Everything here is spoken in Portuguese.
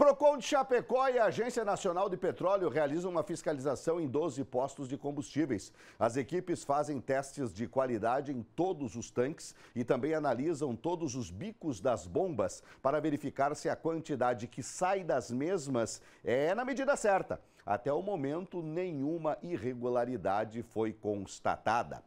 Procon de Chapecó e a Agência Nacional de Petróleo realizam uma fiscalização em 12 postos de combustíveis. As equipes fazem testes de qualidade em todos os tanques e também analisam todos os bicos das bombas para verificar se a quantidade que sai das mesmas é na medida certa. Até o momento, nenhuma irregularidade foi constatada.